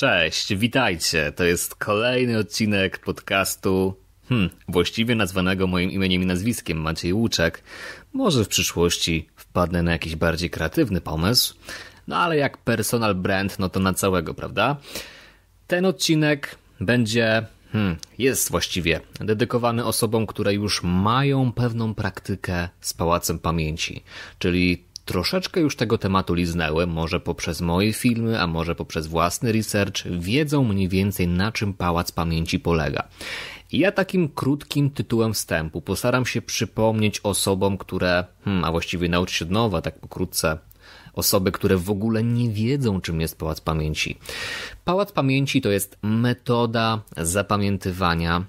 Cześć, witajcie. To jest kolejny odcinek podcastu, hmm, właściwie nazwanego moim imieniem i nazwiskiem Maciej Łuczek. Może w przyszłości wpadnę na jakiś bardziej kreatywny pomysł, no ale jak personal brand, no to na całego, prawda? Ten odcinek będzie, hmm, jest właściwie dedykowany osobom, które już mają pewną praktykę z Pałacem Pamięci, czyli Troszeczkę już tego tematu liznęłem, może poprzez moje filmy, a może poprzez własny research, wiedzą mniej więcej na czym Pałac Pamięci polega. Ja takim krótkim tytułem wstępu postaram się przypomnieć osobom, które, hmm, a właściwie nauczyć się od nowa, tak pokrótce, osoby, które w ogóle nie wiedzą, czym jest Pałac Pamięci. Pałac Pamięci to jest metoda zapamiętywania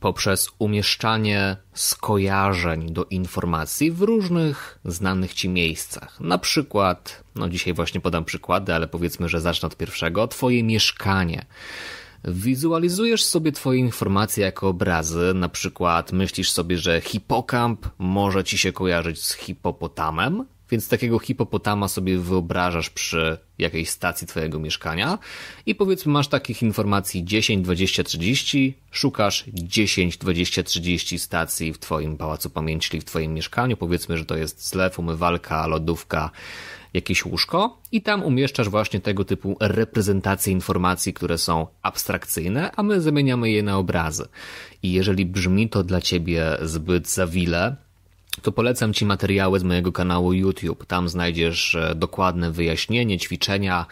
poprzez umieszczanie skojarzeń do informacji w różnych znanych ci miejscach. Na przykład, no dzisiaj właśnie podam przykłady, ale powiedzmy, że zacznę od pierwszego, twoje mieszkanie. Wizualizujesz sobie Twoje informacje jako obrazy, na przykład myślisz sobie, że hipokamp może Ci się kojarzyć z hipopotamem, więc takiego hipopotama sobie wyobrażasz przy jakiejś stacji twojego mieszkania i powiedzmy masz takich informacji 10, 20, 30, szukasz 10, 20, 30 stacji w twoim pałacu pamięci, czyli w twoim mieszkaniu, powiedzmy, że to jest zlew, umywalka, lodówka, jakieś łóżko i tam umieszczasz właśnie tego typu reprezentacje informacji, które są abstrakcyjne, a my zamieniamy je na obrazy. I jeżeli brzmi to dla ciebie zbyt zawile, to polecam Ci materiały z mojego kanału YouTube. Tam znajdziesz e, dokładne wyjaśnienie, ćwiczenia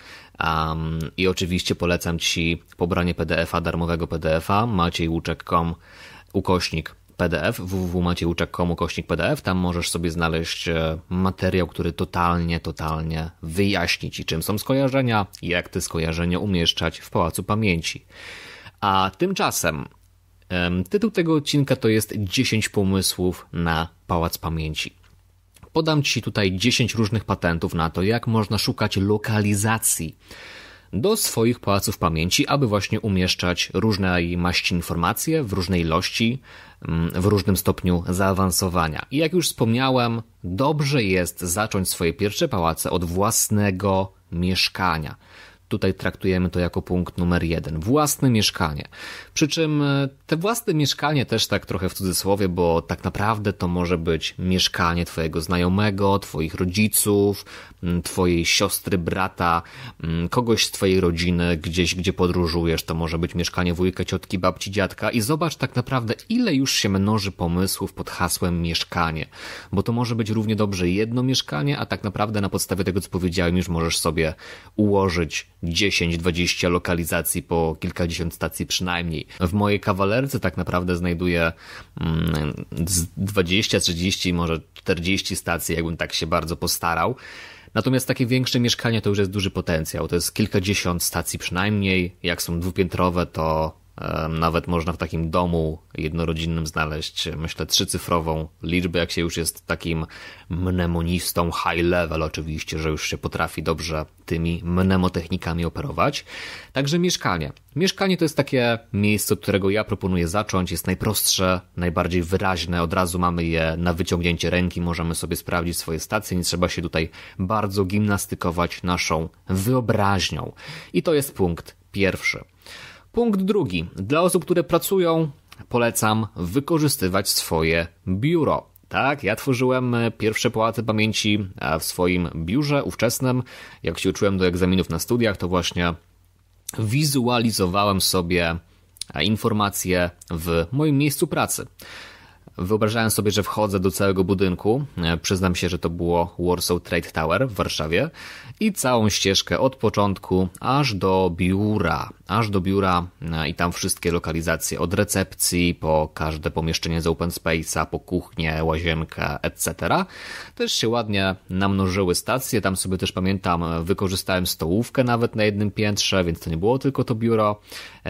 um, i oczywiście polecam Ci pobranie PDF-a, darmowego PDF-a maciejłuczek.com ukośnik PDF, www.maciejłuczek.com ukośnik PDF. Tam możesz sobie znaleźć e, materiał, który totalnie, totalnie wyjaśni Ci, czym są skojarzenia i jak te skojarzenia umieszczać w Pałacu Pamięci. A tymczasem Tytuł tego odcinka to jest 10 pomysłów na Pałac Pamięci. Podam Ci tutaj 10 różnych patentów na to, jak można szukać lokalizacji do swoich pałaców pamięci, aby właśnie umieszczać różne maści informacje w różnej ilości, w różnym stopniu zaawansowania. I jak już wspomniałem, dobrze jest zacząć swoje pierwsze pałace od własnego mieszkania tutaj traktujemy to jako punkt numer jeden. Własne mieszkanie. Przy czym e, te własne mieszkanie też tak trochę w cudzysłowie, bo tak naprawdę to może być mieszkanie twojego znajomego, twoich rodziców, twojej siostry, brata, kogoś z twojej rodziny, gdzieś gdzie podróżujesz, to może być mieszkanie wujka, ciotki, babci, dziadka i zobacz tak naprawdę ile już się mnoży pomysłów pod hasłem mieszkanie, bo to może być równie dobrze jedno mieszkanie, a tak naprawdę na podstawie tego co powiedziałem już możesz sobie ułożyć 10-20 lokalizacji po kilkadziesiąt stacji przynajmniej. W mojej kawalerce tak naprawdę znajduję 20-30, mm, może 40 stacji, jakbym tak się bardzo postarał. Natomiast takie większe mieszkania to już jest duży potencjał. To jest kilkadziesiąt stacji przynajmniej. Jak są dwupiętrowe, to nawet można w takim domu jednorodzinnym znaleźć, e, myślę, trzycyfrową liczbę, jak się już jest takim mnemonistą high level, oczywiście, że już się potrafi dobrze tymi mnemotechnikami operować. Także mieszkanie. Mieszkanie to jest takie miejsce, od którego ja proponuję zacząć. Jest najprostsze, najbardziej wyraźne. Od razu mamy je na wyciągnięcie ręki, możemy sobie sprawdzić swoje stacje. Nie trzeba się tutaj bardzo gimnastykować naszą wyobraźnią. I to jest punkt pierwszy. Punkt drugi. Dla osób, które pracują, polecam wykorzystywać swoje biuro. Tak, ja tworzyłem e, pierwsze połaty pamięci w swoim biurze ówczesnym. Jak się uczyłem do egzaminów na studiach, to właśnie wizualizowałem sobie e, informacje w moim miejscu pracy. Wyobrażałem sobie, że wchodzę do całego budynku, e, przyznam się, że to było Warsaw Trade Tower w Warszawie, i całą ścieżkę od początku aż do biura, aż do biura e, i tam wszystkie lokalizacje, od recepcji po każde pomieszczenie z open space'a, po kuchnię, łazienkę, etc. Też się ładnie namnożyły stacje, tam sobie też pamiętam, wykorzystałem stołówkę nawet na jednym piętrze, więc to nie było tylko to biuro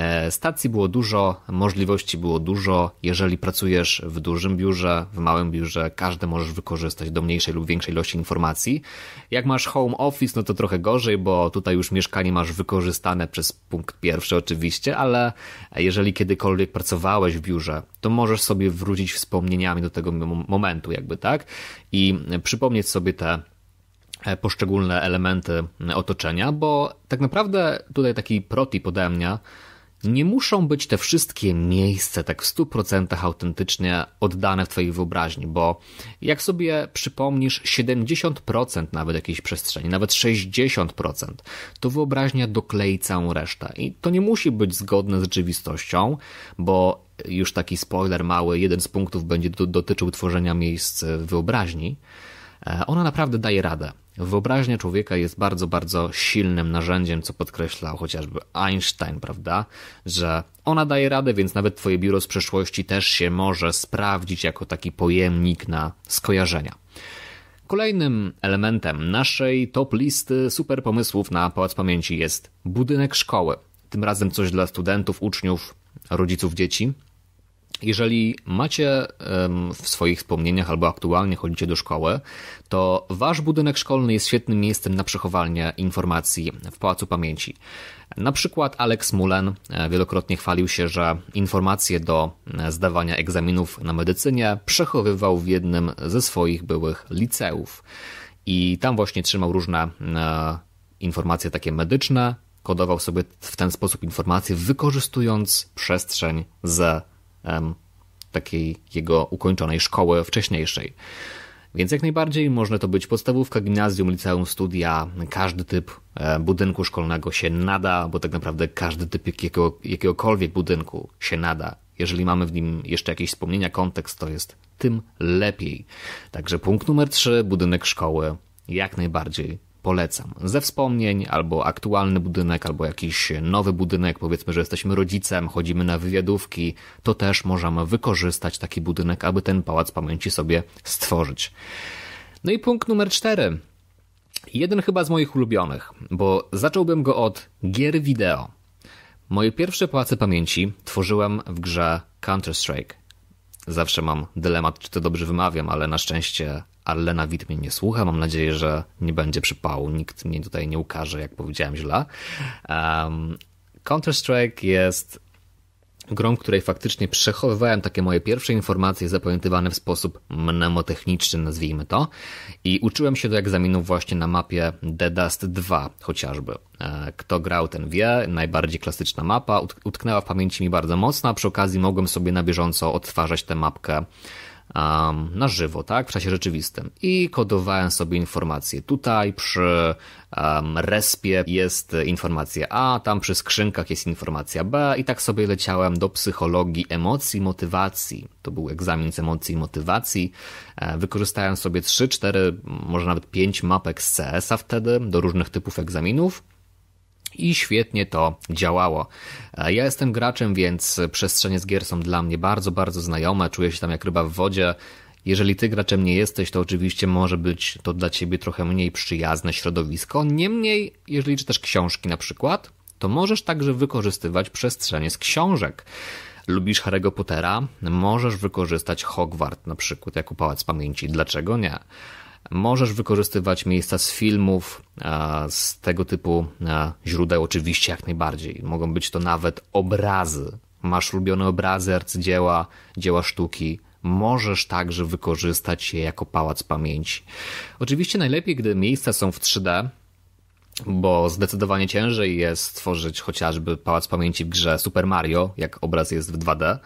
E, stacji było dużo, możliwości było dużo. Jeżeli pracujesz w dużym biurze, w małym biurze, każde możesz wykorzystać do mniejszej lub większej ilości informacji. Jak masz home office, no to trochę gorzej, bo tutaj już mieszkanie masz wykorzystane przez punkt pierwszy oczywiście, ale jeżeli kiedykolwiek pracowałeś w biurze, to możesz sobie wrócić wspomnieniami do tego momentu, jakby tak, i przypomnieć sobie te e, poszczególne elementy otoczenia, bo tak naprawdę tutaj taki protip ode mnie, nie muszą być te wszystkie miejsca tak w 100% autentycznie oddane w Twojej wyobraźni, bo jak sobie przypomnisz 70% nawet jakiejś przestrzeni, nawet 60%, to wyobraźnia doklei całą resztę. I to nie musi być zgodne z rzeczywistością, bo już taki spoiler mały, jeden z punktów będzie dotyczył tworzenia miejsc wyobraźni. E, ona naprawdę daje radę. Wyobraźnia człowieka jest bardzo, bardzo silnym narzędziem, co podkreślał chociażby Einstein, prawda? Że ona daje radę, więc nawet Twoje biuro z przeszłości też się może sprawdzić jako taki pojemnik na skojarzenia. Kolejnym elementem naszej top listy super pomysłów na Pałac Pamięci jest budynek szkoły. Tym razem coś dla studentów, uczniów, rodziców dzieci. Jeżeli macie w swoich wspomnieniach albo aktualnie chodzicie do szkoły, to wasz budynek szkolny jest świetnym miejscem na przechowanie informacji w Pałacu Pamięci. Na przykład Alex Mullen e, wielokrotnie chwalił się, że informacje do e, zdawania egzaminów na medycynie przechowywał w jednym ze swoich byłych liceów. I tam właśnie trzymał różne e, informacje takie medyczne, kodował sobie w ten sposób informacje, wykorzystując przestrzeń z takiej jego ukończonej szkoły wcześniejszej. Więc jak najbardziej można to być podstawówka, gimnazjum, liceum, studia, każdy typ e, budynku szkolnego się nada, bo tak naprawdę każdy typ jakiego, jakiegokolwiek budynku się nada. Jeżeli mamy w nim jeszcze jakieś wspomnienia, kontekst, to jest tym lepiej. Także punkt numer 3, budynek szkoły, jak najbardziej polecam. Ze wspomnień, albo aktualny budynek, albo jakiś nowy budynek, powiedzmy, że jesteśmy rodzicem, chodzimy na wywiadówki, to też możemy wykorzystać taki budynek, aby ten pałac pamięci sobie stworzyć. No i punkt numer cztery. Jeden chyba z moich ulubionych, bo zacząłbym go od gier wideo. Moje pierwsze pałace pamięci tworzyłem w grze Counter-Strike. Zawsze mam dylemat, czy to dobrze wymawiam, ale na szczęście Arlena Witt mnie nie słucha. Mam nadzieję, że nie będzie przypału. Nikt mnie tutaj nie ukaże, jak powiedziałem źle. Um, Counter-Strike jest grą, w której faktycznie przechowywałem takie moje pierwsze informacje zapamiętywane w sposób mnemotechniczny, nazwijmy to, i uczyłem się do egzaminów właśnie na mapie The Dust 2 chociażby. E, kto grał, ten wie, najbardziej klasyczna mapa, utknęła w pamięci mi bardzo mocno, a przy okazji mogłem sobie na bieżąco odtwarzać tę mapkę um, na żywo, tak, w czasie rzeczywistym i kodowałem sobie informacje. Tutaj przy um, respie jest informacja A, tam przy skrzynkach jest informacja B i tak sobie leciałem do psychologii emocji, motywacji. To był egzamin z emocji i motywacji. E, wykorzystałem sobie 3, 4, może nawet 5 mapek z CS-a wtedy do różnych typów egzaminów i świetnie to działało. E, ja jestem graczem, więc przestrzenie z gier są dla mnie bardzo, bardzo znajome, czuję się tam jak ryba w wodzie. Jeżeli ty graczem nie jesteś, to oczywiście może być to dla ciebie trochę mniej przyjazne środowisko. Niemniej, jeżeli czytasz książki na przykład, to możesz także wykorzystywać przestrzenie z książek. Lubisz Harry'ego Pottera? Możesz wykorzystać Hogwart na przykład jako pałac pamięci. Dlaczego nie? Możesz wykorzystywać miejsca z filmów, z tego typu źródeł, oczywiście jak najbardziej. Mogą być to nawet obrazy. Masz ulubione obrazy, arcydzieła, dzieła sztuki. Możesz także wykorzystać je jako pałac pamięci. Oczywiście najlepiej, gdy miejsca są w 3D, bo zdecydowanie ciężej jest stworzyć chociażby pałac pamięci w grze Super Mario, jak obraz jest w 2D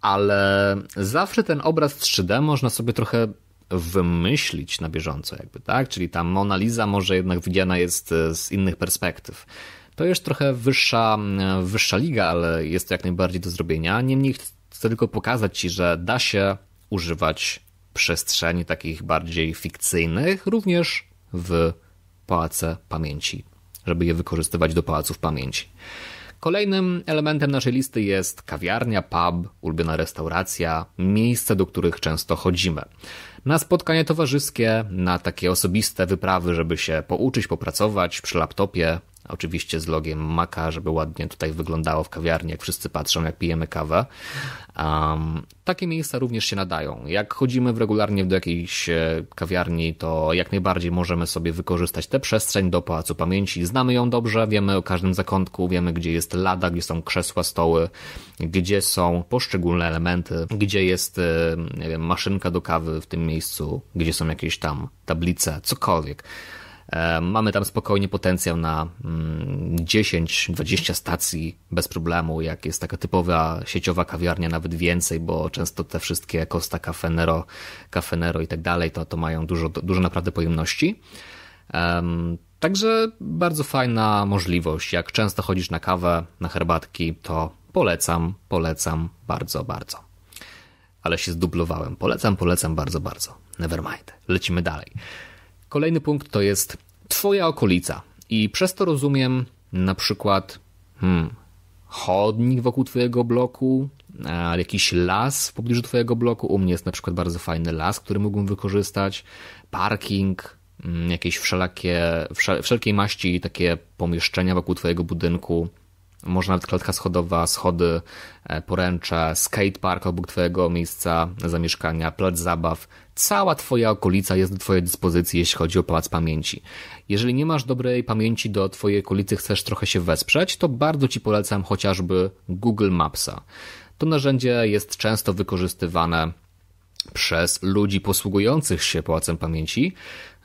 ale zawsze ten obraz 3D można sobie trochę wymyślić na bieżąco, jakby, tak? Czyli ta Mona Lisa może jednak widziana jest e, z innych perspektyw. To już trochę wyższa, e, wyższa liga, ale jest to jak najbardziej do zrobienia. Niemniej chcę tylko pokazać Ci, że da się używać przestrzeni takich bardziej fikcyjnych, również w pałace pamięci, żeby je wykorzystywać do pałaców pamięci. Kolejnym elementem naszej listy jest kawiarnia, pub, ulubiona restauracja, miejsca, do których często chodzimy. Na spotkania towarzyskie, na takie osobiste wyprawy, żeby się pouczyć, popracować przy laptopie, Oczywiście z logiem maka, żeby ładnie tutaj wyglądało w kawiarni, jak wszyscy patrzą, jak pijemy kawę. Um, takie miejsca również się nadają. Jak chodzimy w regularnie do jakiejś e, kawiarni, to jak najbardziej możemy sobie wykorzystać tę przestrzeń do Pałacu Pamięci. Znamy ją dobrze, wiemy o każdym zakątku, wiemy gdzie jest lada, gdzie są krzesła, stoły, gdzie są poszczególne elementy, gdzie jest e, nie wiem, maszynka do kawy w tym miejscu, gdzie są jakieś tam tablice, cokolwiek. E, mamy tam spokojnie potencjał na 10-20 mm, stacji bez problemu, jak jest taka typowa sieciowa kawiarnia, nawet więcej, bo często te wszystkie Costa Cafenero, Cafenero i tak dalej, to, to mają dużo, dużo naprawdę pojemności. Także bardzo fajna możliwość. Jak często chodzisz na kawę, na herbatki, to polecam, polecam bardzo, bardzo. Ale się zdublowałem. Polecam, polecam bardzo, bardzo. Never mind, Lecimy dalej. Kolejny punkt to jest Twoja okolica. I przez to rozumiem na przykład hmm, chodnik wokół Twojego bloku, jakiś las w pobliżu Twojego bloku. U mnie jest na przykład bardzo fajny las, który mógłbym wykorzystać, parking, hmm, jakieś wszelakie, wszelkiej maści takie pomieszczenia wokół Twojego budynku, można nawet klatka schodowa, schody, e, poręcze, skatepark obok Twojego miejsca zamieszkania, plac zabaw. Cała Twoja okolica jest do Twojej dyspozycji, jeśli chodzi o Pałac Pamięci. Jeżeli nie masz dobrej pamięci do Twojej okolicy, chcesz trochę się wesprzeć, to bardzo Ci polecam chociażby Google Mapsa. To narzędzie jest często wykorzystywane przez ludzi posługujących się Pałacem Pamięci,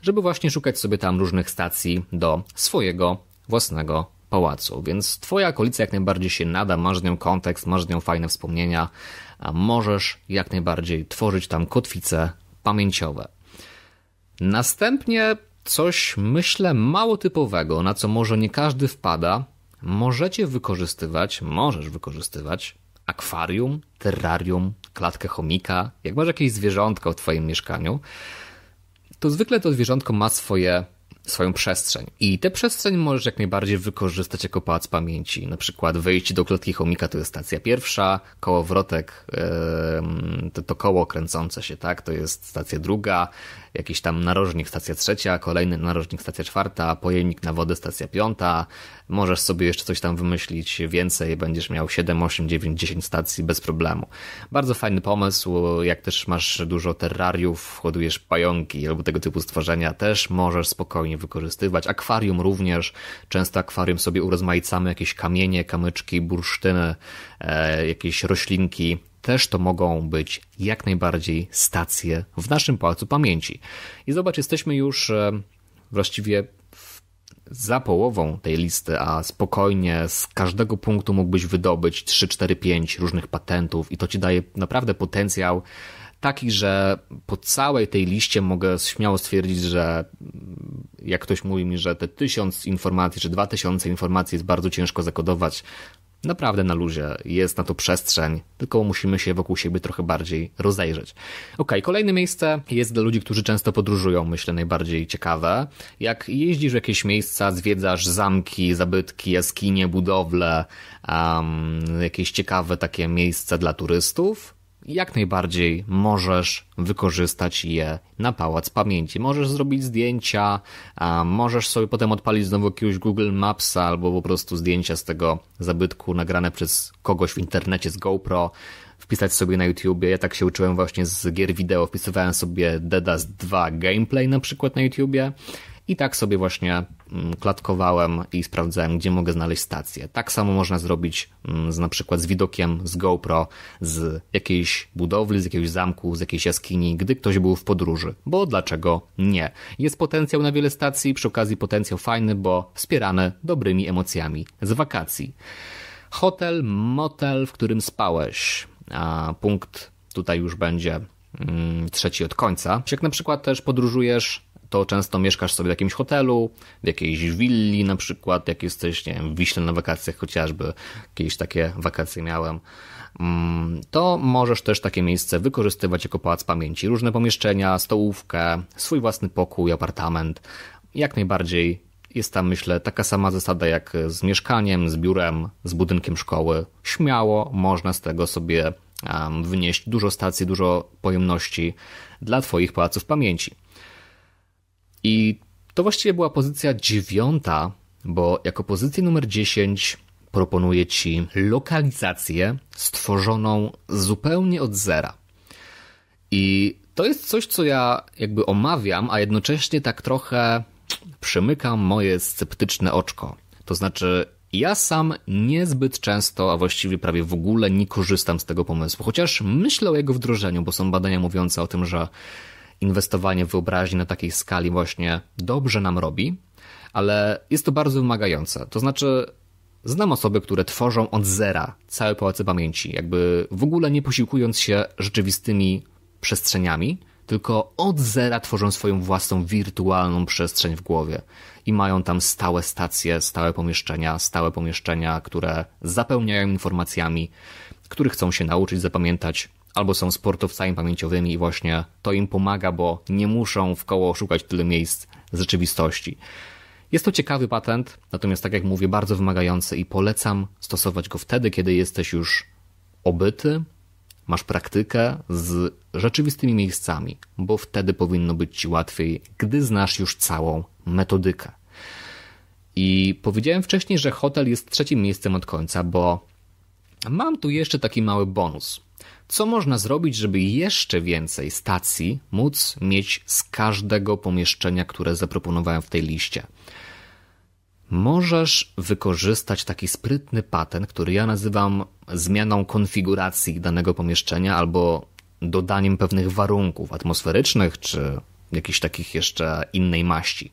żeby właśnie szukać sobie tam różnych stacji do swojego własnego pałacu, więc twoja okolica jak najbardziej się nada, masz z nią kontekst, masz z nią fajne wspomnienia, a możesz jak najbardziej tworzyć tam kotwice pamięciowe. Następnie coś, myślę, mało typowego, na co może nie każdy wpada, możecie wykorzystywać, możesz wykorzystywać akwarium, terrarium, klatkę chomika. Jak masz jakieś zwierzątko w Twoim mieszkaniu, to zwykle to zwierzątko ma swoje swoją przestrzeń. I tę przestrzeń możesz jak najbardziej wykorzystać jako pałac pamięci. Na przykład wejście do klatki chomika to jest stacja pierwsza, koło wrotek to, to koło kręcące się, tak, to jest stacja druga, jakiś tam narożnik stacja trzecia, kolejny narożnik stacja czwarta, pojemnik na wodę stacja piąta, możesz sobie jeszcze coś tam wymyślić więcej, będziesz miał 7, 8, 9, 10 stacji bez problemu. Bardzo fajny pomysł, jak też masz dużo terrariów, hodujesz pająki albo tego typu stworzenia, też możesz spokojnie wykorzystywać. Akwarium również, często akwarium sobie urozmaicamy, jakieś kamienie, kamyczki, bursztyny, e, jakieś roślinki, też to mogą być jak najbardziej stacje w naszym Pałacu Pamięci. I zobacz, jesteśmy już e, właściwie za połową tej listy, a spokojnie z każdego punktu mógłbyś wydobyć 3, 4, 5 różnych patentów i to ci daje naprawdę potencjał taki, że po całej tej liście mogę śmiało stwierdzić, że mm, jak ktoś mówi mi, że te tysiąc informacji czy dwa tysiące informacji jest bardzo ciężko zakodować, Naprawdę na luzie, jest na to przestrzeń, tylko musimy się wokół siebie trochę bardziej rozejrzeć. Ok, kolejne miejsce jest dla ludzi, którzy często podróżują, myślę najbardziej ciekawe. Jak jeździsz w jakieś miejsca, zwiedzasz zamki, zabytki, jaskinie, budowle, um, jakieś ciekawe takie miejsca dla turystów, jak najbardziej możesz wykorzystać je na pałac pamięci. Możesz zrobić zdjęcia, możesz sobie potem odpalić znowu jakiegoś Google Mapsa albo po prostu zdjęcia z tego zabytku nagrane przez kogoś w internecie z GoPro, wpisać sobie na YouTubie. Ja tak się uczyłem właśnie z gier wideo, wpisywałem sobie Dedas 2 gameplay na przykład na YouTubie, i tak sobie właśnie mm, klatkowałem i sprawdzałem, gdzie mogę znaleźć stację. Tak samo można zrobić mm, z na przykład z widokiem z GoPro, z jakiejś budowli, z jakiegoś zamku, z jakiejś jaskini, gdy ktoś był w podróży. Bo dlaczego nie? Jest potencjał na wiele stacji, przy okazji potencjał fajny, bo wspierany dobrymi emocjami z wakacji. Hotel, motel, w którym spałeś. A punkt tutaj już będzie mm, trzeci od końca. Jak na przykład też podróżujesz to często mieszkasz sobie w jakimś hotelu, w jakiejś willi na przykład, jak jesteś, nie wiem, w Wiśle na wakacjach chociażby, jakieś takie wakacje miałem, mm, to możesz też takie miejsce wykorzystywać jako pałac pamięci. Różne pomieszczenia, stołówkę, swój własny pokój, apartament. Jak najbardziej jest tam, myślę, taka sama zasada jak z mieszkaniem, z biurem, z budynkiem szkoły. Śmiało można z tego sobie wynieść dużo stacji, dużo pojemności dla Twoich pałaców pamięci. I to właściwie była pozycja dziewiąta, bo jako pozycję numer 10 proponuję Ci lokalizację stworzoną zupełnie od zera. I to jest coś, co ja jakby omawiam, a jednocześnie tak trochę przymykam moje sceptyczne oczko. To znaczy, ja sam niezbyt często, a właściwie prawie w ogóle nie korzystam z tego pomysłu, chociaż myślę o jego wdrożeniu, bo są badania mówiące o tym, że inwestowanie w wyobraźni na takiej skali właśnie dobrze nam robi, ale jest to bardzo wymagające. To znaczy, znam osoby, które tworzą od zera całe pałace pamięci, jakby w ogóle nie posiłkując się rzeczywistymi przestrzeniami, tylko od zera tworzą swoją własną wirtualną przestrzeń w głowie i mają tam stałe stacje, stałe pomieszczenia, stałe pomieszczenia, które zapełniają informacjami, których chcą się nauczyć, zapamiętać albo są sportowcami pamięciowymi i właśnie to im pomaga, bo nie muszą w koło szukać tyle miejsc z rzeczywistości. Jest to ciekawy patent, natomiast tak jak mówię, bardzo wymagający i polecam stosować go wtedy, kiedy jesteś już obyty, masz praktykę z rzeczywistymi miejscami, bo wtedy powinno być ci łatwiej, gdy znasz już całą metodykę. I powiedziałem wcześniej, że hotel jest trzecim miejscem od końca, bo mam tu jeszcze taki mały bonus co można zrobić, żeby jeszcze więcej stacji móc mieć z każdego pomieszczenia, które zaproponowałem w tej liście. Możesz wykorzystać taki sprytny patent, który ja nazywam zmianą konfiguracji danego pomieszczenia albo dodaniem pewnych warunków atmosferycznych czy jakichś takich jeszcze innej maści.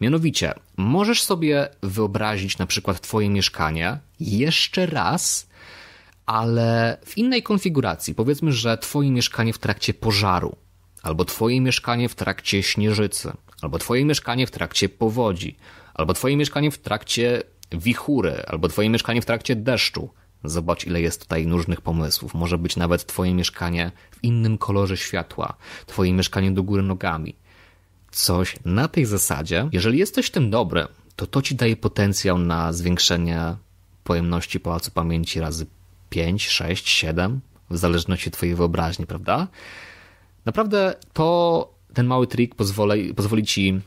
Mianowicie, możesz sobie wyobrazić na przykład Twoje mieszkanie jeszcze raz ale w innej konfiguracji. Powiedzmy, że twoje mieszkanie w trakcie pożaru, albo twoje mieszkanie w trakcie śnieżycy, albo twoje mieszkanie w trakcie powodzi, albo twoje mieszkanie w trakcie wichury, albo twoje mieszkanie w trakcie deszczu. Zobacz, ile jest tutaj różnych pomysłów. Może być nawet twoje mieszkanie w innym kolorze światła, twoje mieszkanie do góry nogami. Coś na tej zasadzie, jeżeli jesteś w tym dobry, to to ci daje potencjał na zwiększenie pojemności Pałacu Pamięci razy 5, 6, 7, w zależności od Twojej wyobraźni, prawda? Naprawdę to, ten mały trik pozwoli, pozwoli Ci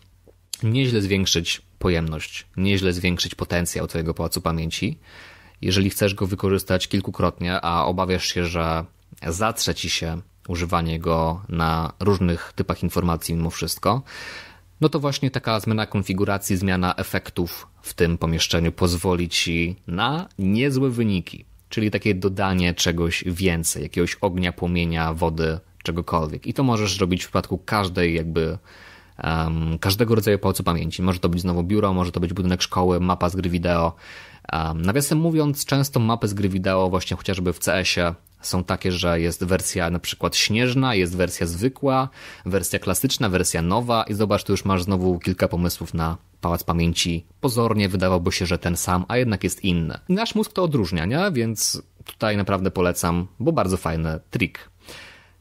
nieźle zwiększyć pojemność, nieźle zwiększyć potencjał Twojego pałacu pamięci. Jeżeli chcesz go wykorzystać kilkukrotnie, a obawiasz się, że zatrze Ci się używanie go na różnych typach informacji mimo wszystko, no to właśnie taka zmiana konfiguracji, zmiana efektów w tym pomieszczeniu pozwoli Ci na niezłe wyniki czyli takie dodanie czegoś więcej, jakiegoś ognia, płomienia, wody, czegokolwiek. I to możesz zrobić w przypadku każdej jakby um, każdego rodzaju pałacu pamięci. Może to być znowu biuro, może to być budynek szkoły, mapa z gry wideo. Um, nawiasem mówiąc, często mapy z gry wideo właśnie chociażby w CS-ie są takie, że jest wersja na przykład śnieżna, jest wersja zwykła, wersja klasyczna, wersja nowa i zobacz, tu już masz znowu kilka pomysłów na Pałac Pamięci. Pozornie wydawałoby się, że ten sam, a jednak jest inny. Nasz mózg to odróżnia, nie? więc tutaj naprawdę polecam, bo bardzo fajny trik.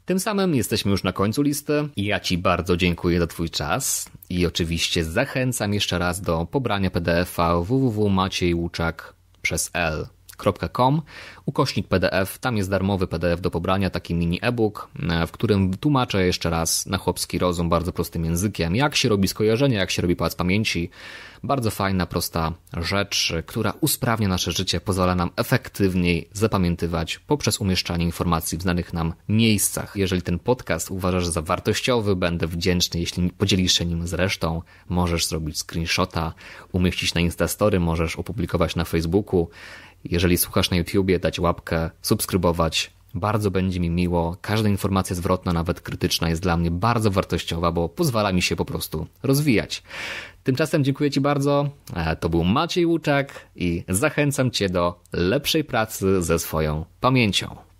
Tym samym jesteśmy już na końcu listy. Ja Ci bardzo dziękuję za Twój czas i oczywiście zachęcam jeszcze raz do pobrania PDF-a www.maciejłuczak przez L www.pdf.com ukośnik PDF. Tam jest darmowy PDF do pobrania, taki mini e-book, e, w którym tłumaczę jeszcze raz na chłopski rozum bardzo prostym językiem, jak się robi skojarzenie, jak się robi pałac pamięci. Bardzo fajna, prosta rzecz, która usprawnia nasze życie, pozwala nam efektywniej zapamiętywać poprzez umieszczanie informacji w znanych nam miejscach. Jeżeli ten podcast uważasz za wartościowy, będę wdzięczny, jeśli podzielisz się nim z resztą. Możesz zrobić screenshota, umieścić na Instastory, możesz opublikować na Facebooku. Jeżeli słuchasz na YouTubie, dać łapkę, subskrybować. Bardzo będzie mi miło. Każda informacja zwrotna, nawet krytyczna, jest dla mnie bardzo wartościowa, bo pozwala mi się po prostu rozwijać. Tymczasem dziękuję Ci bardzo. E, to był Maciej Łuczak i zachęcam Cię do lepszej pracy ze swoją pamięcią.